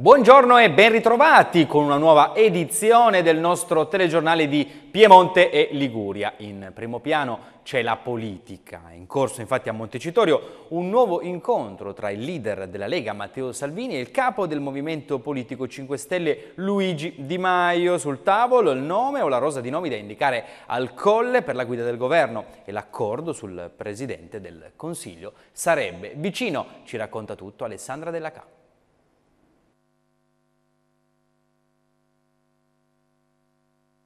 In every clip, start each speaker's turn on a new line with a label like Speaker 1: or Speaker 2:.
Speaker 1: Buongiorno e ben ritrovati con una nuova edizione del nostro telegiornale di Piemonte e Liguria. In primo piano c'è la politica. È in corso infatti a Montecitorio un nuovo incontro tra il leader della Lega Matteo Salvini e il capo del Movimento Politico 5 Stelle Luigi Di Maio. Sul tavolo il nome o la rosa di nomi da indicare al Colle per la guida del governo e l'accordo sul presidente del Consiglio sarebbe vicino. Ci
Speaker 2: racconta tutto Alessandra Della Cappa.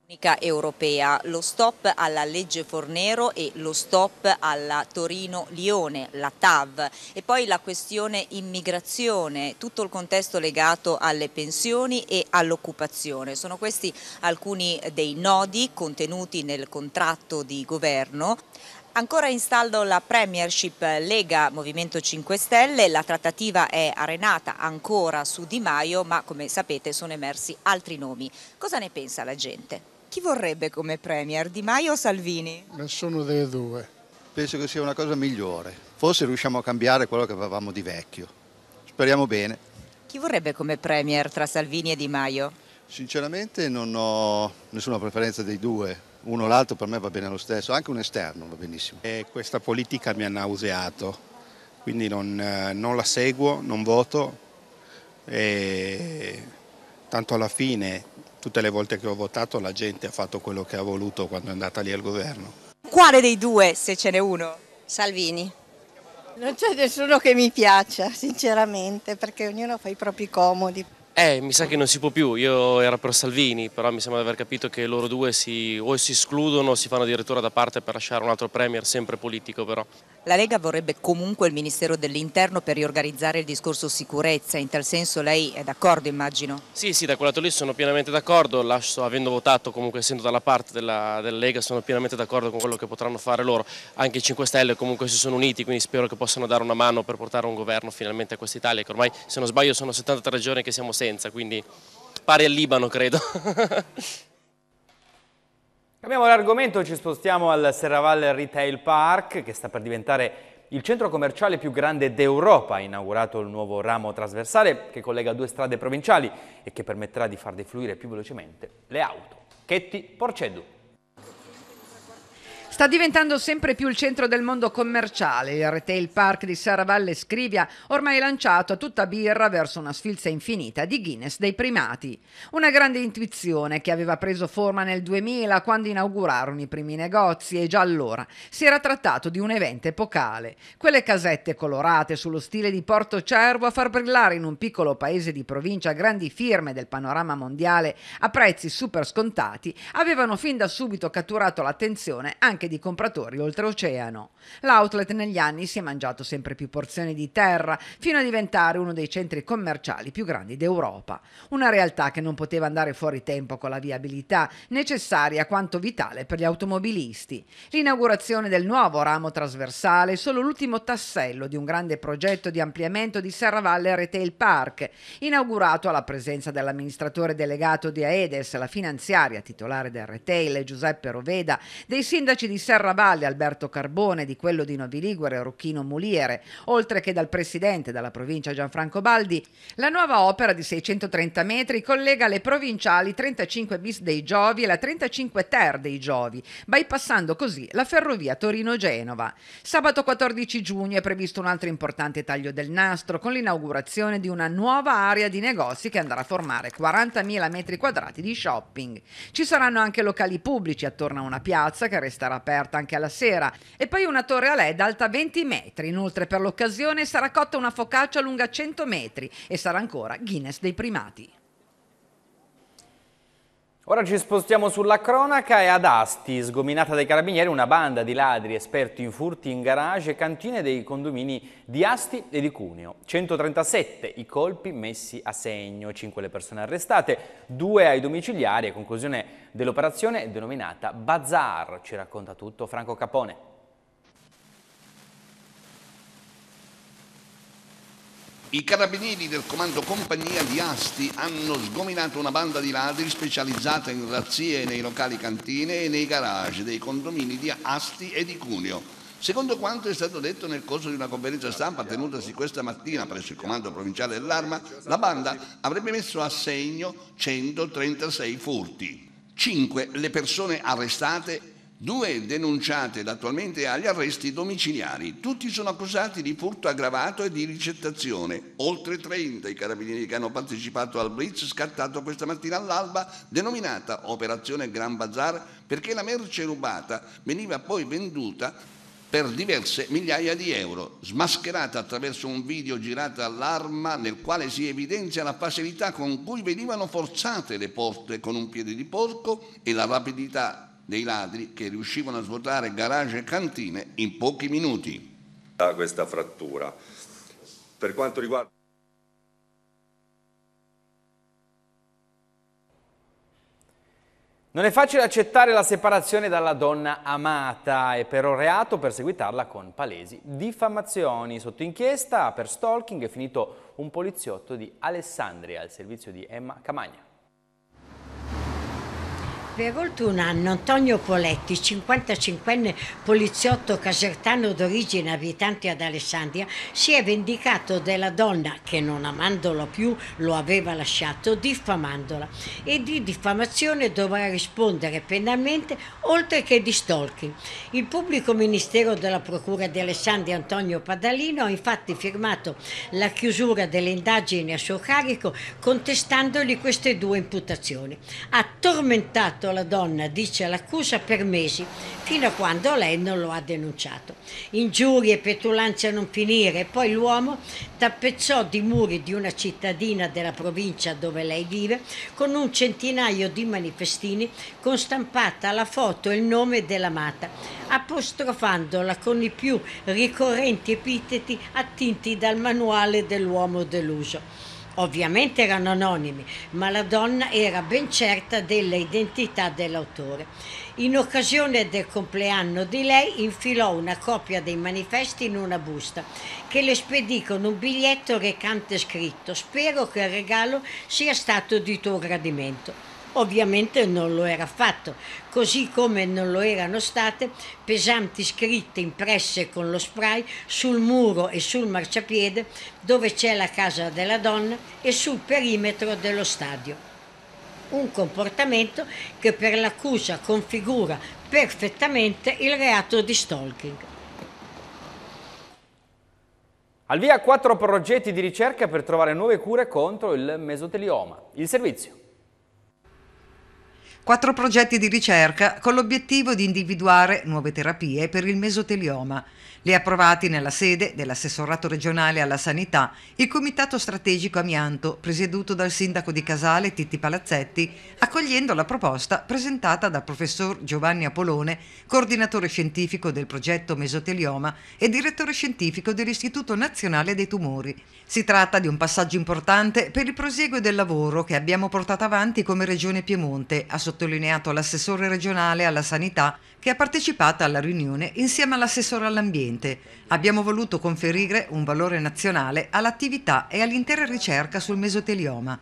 Speaker 2: unica europea, lo stop alla legge Fornero e lo stop alla Torino-Lione, la TAV e poi la questione immigrazione, tutto il contesto legato alle pensioni e all'occupazione. Sono questi alcuni dei nodi contenuti nel contratto di governo. Ancora in stallo la Premiership Lega Movimento 5 Stelle, la trattativa è arenata ancora su Di Maio ma come sapete sono emersi altri nomi. Cosa ne pensa la gente? Chi vorrebbe come Premier, Di Maio o Salvini?
Speaker 3: Nessuno dei due. Penso che sia una cosa migliore. Forse riusciamo a cambiare quello che avevamo di vecchio. Speriamo bene.
Speaker 2: Chi vorrebbe come Premier tra Salvini e Di Maio?
Speaker 3: Sinceramente non ho nessuna preferenza dei due. Uno o l'altro per me va bene lo stesso, anche un esterno va benissimo. E questa politica mi ha nauseato, quindi non, eh, non la
Speaker 1: seguo, non voto e tanto alla fine tutte le volte che ho votato la gente ha fatto quello che ha voluto quando è andata lì al governo.
Speaker 2: Quale dei due, se ce n'è uno? Salvini. Non c'è nessuno che mi piaccia,
Speaker 4: sinceramente, perché ognuno fa i propri comodi.
Speaker 1: Eh, mi sa che non si può più, io ero per Salvini, però mi sembra di aver capito che loro due si, o si escludono o si fanno addirittura da parte per lasciare un altro premier sempre politico però.
Speaker 2: La Lega vorrebbe comunque il Ministero dell'Interno per riorganizzare il discorso sicurezza, in tal senso lei è d'accordo immagino?
Speaker 1: Sì, sì, da quel lato lì sono pienamente d'accordo, avendo votato comunque essendo dalla parte della, della Lega sono pienamente d'accordo con quello che potranno fare loro, anche i 5 Stelle comunque si sono uniti quindi spero che possano dare una mano per portare un governo finalmente a questa Italia che ormai se non sbaglio sono 73 giorni che siamo senza, quindi pari al Libano credo. Cambiamo l'argomento, ci spostiamo al Serravalle Retail Park che sta per diventare il centro commerciale più grande d'Europa. Ha inaugurato il nuovo ramo trasversale che collega due strade provinciali e che permetterà di far defluire più velocemente le auto. Chetti Porcedu.
Speaker 5: Sta diventando sempre più il centro del mondo commerciale. Il retail park di Saravalle Scrivia ormai lanciato a tutta birra verso una sfilza infinita di Guinness dei primati. Una grande intuizione che aveva preso forma nel 2000 quando inaugurarono i primi negozi e già allora si era trattato di un evento epocale. Quelle casette colorate sullo stile di Porto Cervo a far brillare in un piccolo paese di provincia grandi firme del panorama mondiale a prezzi super scontati avevano fin da subito catturato l'attenzione anche anche di compratori oltreoceano. L'outlet negli anni si è mangiato sempre più porzioni di terra, fino a diventare uno dei centri commerciali più grandi d'Europa. Una realtà che non poteva andare fuori tempo con la viabilità necessaria quanto vitale per gli automobilisti. L'inaugurazione del nuovo ramo trasversale è solo l'ultimo tassello di un grande progetto di ampliamento di Serravalle Retail Park, inaugurato alla presenza dell'amministratore delegato di Aedes, la finanziaria titolare del retail, Giuseppe Roveda, dei sindaci di di Serravalle Alberto Carbone, di quello di Novi Ligure Rocchino Muliere, oltre che dal presidente della provincia Gianfranco Baldi, la nuova opera di 630 metri collega le provinciali 35 bis dei Giovi e la 35 ter dei Giovi, bypassando così la ferrovia Torino-Genova. Sabato 14 giugno è previsto un altro importante taglio del nastro con l'inaugurazione di una nuova area di negozi che andrà a formare 40.000 metri quadrati di shopping. Ci saranno anche locali pubblici attorno a una piazza che resterà aperta anche alla sera, e poi una torre a LED alta 20 metri. Inoltre per l'occasione sarà cotta una focaccia lunga 100 metri e sarà ancora Guinness dei primati.
Speaker 1: Ora ci spostiamo sulla cronaca e ad Asti, sgominata dai carabinieri, una banda di ladri esperti in furti in garage e cantine dei condomini di Asti e di Cuneo. 137 i colpi messi a segno, 5 le persone arrestate, 2 ai domiciliari a conclusione dell'operazione denominata Bazar. Ci racconta tutto Franco
Speaker 3: Capone. I carabinieri del comando Compagnia di Asti hanno sgominato una banda di ladri specializzata in razzie nei locali cantine e nei garage dei condomini di Asti e di Cuneo. Secondo quanto è stato detto nel corso di una conferenza stampa tenutasi questa mattina presso il comando provinciale dell'Arma, la banda avrebbe messo a segno 136 furti. 5 le persone arrestate due denunciate ed attualmente agli arresti domiciliari. Tutti sono accusati di furto aggravato e di ricettazione. Oltre 30 i carabinieri che hanno partecipato al blitz scattato questa mattina all'alba, denominata Operazione Gran Bazar, perché la merce rubata veniva poi venduta per diverse migliaia di euro, smascherata attraverso un video girato all'arma nel quale si evidenzia la facilità con cui venivano forzate le porte con un piede di porco e la rapidità dei ladri che riuscivano a svuotare garage e cantine in pochi minuti. Da questa frattura. Per quanto riguarda
Speaker 1: Non è facile accettare la separazione dalla donna amata e però reato perseguitarla con palesi diffamazioni. Sotto inchiesta per stalking è finito un poliziotto di Alessandria al servizio di Emma Camagna.
Speaker 6: Per oltre un anno Antonio Poletti, 55enne poliziotto casertano d'origine abitante ad Alessandria, si è vendicato della donna che non amandolo più lo aveva lasciato diffamandola e di diffamazione dovrà rispondere penalmente oltre che di stalking. Il pubblico ministero della Procura di Alessandria Antonio Padalino ha infatti firmato la chiusura delle indagini a suo carico contestandogli queste due imputazioni. Ha tormentato fatto la donna, dice l'accusa, per mesi, fino a quando lei non lo ha denunciato. Ingiurie petulanze a non finire, poi l'uomo tappezzò di muri di una cittadina della provincia dove lei vive con un centinaio di manifestini con stampata la foto e il nome dell'amata, apostrofandola con i più ricorrenti epiteti attinti dal manuale dell'uomo deluso. Ovviamente erano anonimi, ma la donna era ben certa dell'identità dell'autore. In occasione del compleanno di lei infilò una copia dei manifesti in una busta che le spedì con un biglietto recante scritto Spero che il regalo sia stato di tuo gradimento ovviamente non lo era affatto, così come non lo erano state pesanti scritte impresse con lo spray sul muro e sul marciapiede dove c'è la casa della donna e sul perimetro dello stadio un comportamento che per l'accusa configura perfettamente il reato di stalking. Al via quattro progetti
Speaker 1: di ricerca per trovare nuove cure contro il mesotelioma. Il servizio
Speaker 7: quattro progetti di ricerca con l'obiettivo di individuare nuove terapie per il mesotelioma, li approvati nella sede dell'assessorato regionale alla sanità, il Comitato Strategico Amianto, presieduto dal sindaco di Casale Titti Palazzetti, accogliendo la proposta presentata dal professor Giovanni Apolone, coordinatore scientifico del progetto Mesotelioma e direttore scientifico dell'Istituto Nazionale dei Tumori. Si tratta di un passaggio importante per il prosieguo del lavoro che abbiamo portato avanti come Regione Piemonte, a sottolineare sottolineato l'assessore regionale alla sanità che ha partecipato alla riunione insieme all'assessore all'ambiente. Abbiamo voluto conferire un valore nazionale all'attività e all'intera ricerca sul mesotelioma.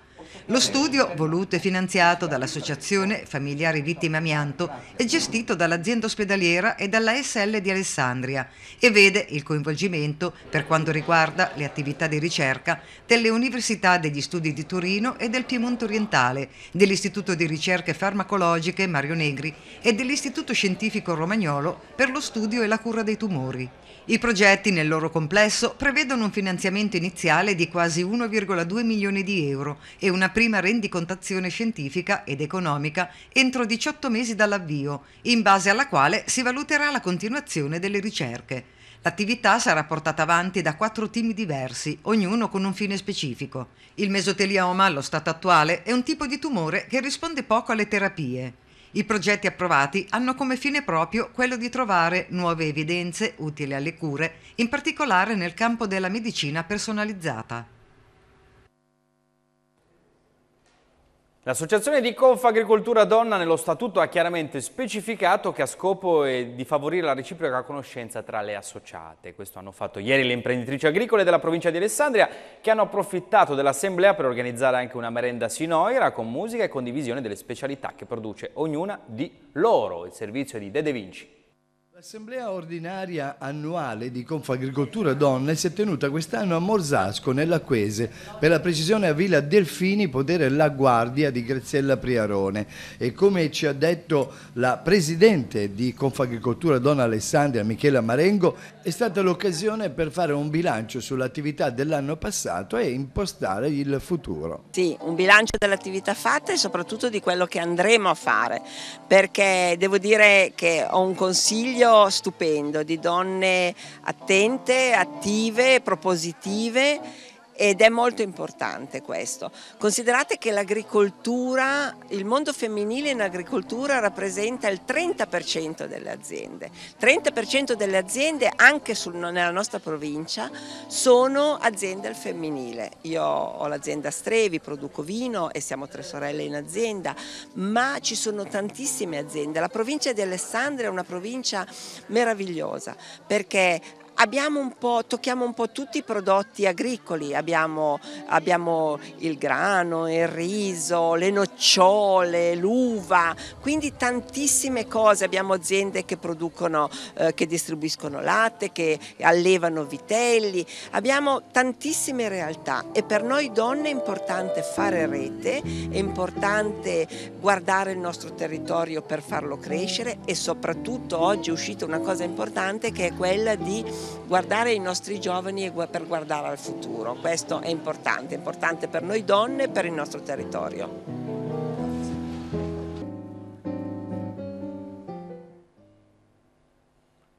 Speaker 7: Lo studio, voluto e finanziato dall'Associazione Familiari Vittime Amianto, è gestito dall'azienda ospedaliera e dalla SL di Alessandria e vede il coinvolgimento, per quanto riguarda le attività di ricerca, delle Università degli Studi di Torino e del Piemonte Orientale, dell'Istituto di Ricerche Farmacologiche Mario Negri e dell'Istituto Scientifico Romagnolo per lo studio e la cura dei tumori. I progetti nel loro complesso prevedono un finanziamento iniziale di quasi 1,2 milioni di euro e una una prima rendicontazione scientifica ed economica entro 18 mesi dall'avvio, in base alla quale si valuterà la continuazione delle ricerche. L'attività sarà portata avanti da quattro team diversi, ognuno con un fine specifico. Il mesotelioma, allo stato attuale, è un tipo di tumore che risponde poco alle terapie. I progetti approvati hanno come fine proprio quello di trovare nuove evidenze utili alle cure, in particolare nel campo della medicina personalizzata.
Speaker 1: L'associazione di Confagricoltura Donna nello statuto ha chiaramente specificato che a scopo è eh, di favorire la reciproca conoscenza tra le associate. Questo hanno fatto ieri le imprenditrici agricole della provincia di Alessandria che hanno approfittato dell'assemblea per organizzare anche una merenda sinoira con musica e condivisione delle specialità che produce ognuna di loro. Il servizio di De De Vinci. L'assemblea ordinaria annuale di Confagricoltura Donne si è tenuta quest'anno a Morzasco, nell'Acquese, per la precisione a Villa Delfini, potere La Guardia di Graziella Priarone. E come ci ha detto la presidente di Confagricoltura Donna Alessandria, Michela Marengo, è stata l'occasione per fare un bilancio sull'attività dell'anno passato e impostare il futuro.
Speaker 4: Sì, un bilancio dell'attività fatta e soprattutto di quello che andremo a fare, perché devo dire che ho un consiglio stupendo di donne attente, attive, propositive ed è molto importante questo. Considerate che l'agricoltura, il mondo femminile in agricoltura rappresenta il 30% delle aziende. Il 30% delle aziende anche sul, nella nostra provincia sono aziende al femminile. Io ho l'azienda Strevi, produco vino e siamo tre sorelle in azienda, ma ci sono tantissime aziende. La provincia di Alessandria è una provincia meravigliosa perché un tocchiamo un po' tutti i prodotti agricoli, abbiamo, abbiamo il grano, il riso, le nocciole, l'uva, quindi tantissime cose, abbiamo aziende che producono, eh, che distribuiscono latte, che allevano vitelli, abbiamo tantissime realtà e per noi donne è importante fare rete, è importante guardare il nostro territorio per farlo crescere e soprattutto oggi è uscita una cosa importante che è quella di guardare i nostri giovani per guardare al futuro. Questo è importante, importante per noi donne e per il nostro territorio.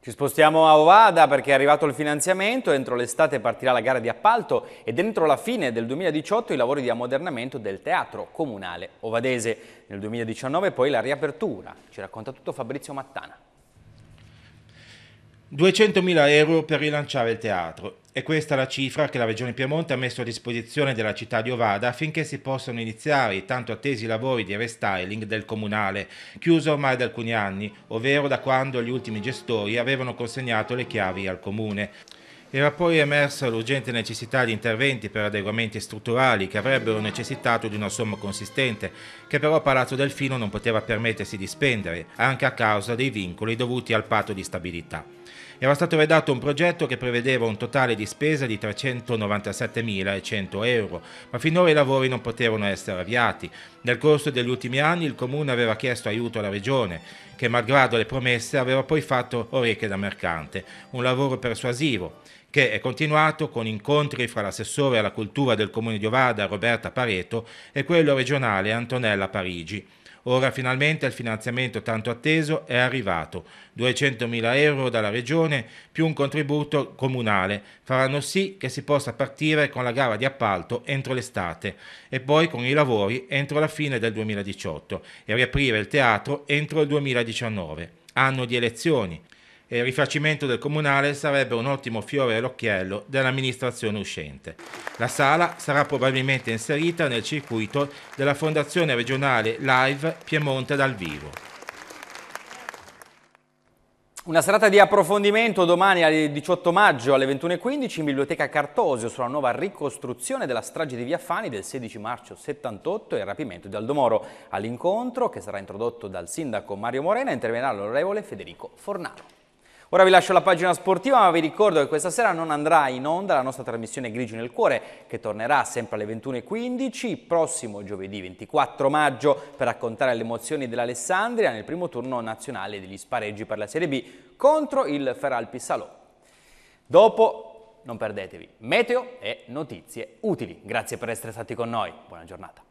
Speaker 1: Ci spostiamo a Ovada perché è arrivato il finanziamento, entro l'estate partirà la gara di appalto ed entro la fine del 2018 i lavori di ammodernamento del teatro comunale ovadese. Nel 2019 poi la riapertura, ci racconta tutto Fabrizio Mattana.
Speaker 8: 200.000 euro per rilanciare il teatro. E questa è la cifra che la Regione Piemonte ha messo a disposizione della città di Ovada affinché si possano iniziare i tanto attesi lavori di restyling del comunale, chiuso ormai da alcuni anni, ovvero da quando gli ultimi gestori avevano consegnato le chiavi al comune. Era poi emersa l'urgente necessità di interventi per adeguamenti strutturali che avrebbero necessitato di una somma consistente, che però Palazzo Delfino non poteva permettersi di spendere, anche a causa dei vincoli dovuti al patto di stabilità. Era stato redatto un progetto che prevedeva un totale di spesa di 397.100 euro, ma finora i lavori non potevano essere avviati. Nel corso degli ultimi anni il Comune aveva chiesto aiuto alla Regione, che malgrado le promesse aveva poi fatto orecchie da mercante, un lavoro persuasivo che è continuato con incontri fra l'assessore alla cultura del Comune di Ovada Roberta Pareto e quello regionale Antonella Parigi. Ora finalmente il finanziamento tanto atteso è arrivato. 200.000 euro dalla Regione più un contributo comunale faranno sì che si possa partire con la gara di appalto entro l'estate e poi con i lavori entro la fine del 2018 e riaprire il teatro entro il 2019 anno di elezioni e il rifacimento del comunale sarebbe un ottimo fiore all'occhiello dell'amministrazione uscente. La sala sarà probabilmente inserita nel circuito della Fondazione regionale Live Piemonte dal vivo. Una serata di
Speaker 1: approfondimento domani alle 18 maggio alle 21.15 in Biblioteca Cartosio sulla nuova ricostruzione della strage di Via Fani del 16 marzo 78 e il rapimento di Aldomoro. All'incontro, che sarà introdotto dal sindaco Mario Morena, interverrà l'onorevole Federico Fornaro. Ora vi lascio la pagina sportiva, ma vi ricordo che questa sera non andrà in onda la nostra trasmissione Grigio nel Cuore, che tornerà sempre alle 21.15, prossimo giovedì 24 maggio, per raccontare le emozioni dell'Alessandria nel primo turno nazionale degli spareggi per la Serie B contro il Feralpi Salò. Dopo, non perdetevi, meteo e notizie utili. Grazie per essere stati con noi, buona giornata.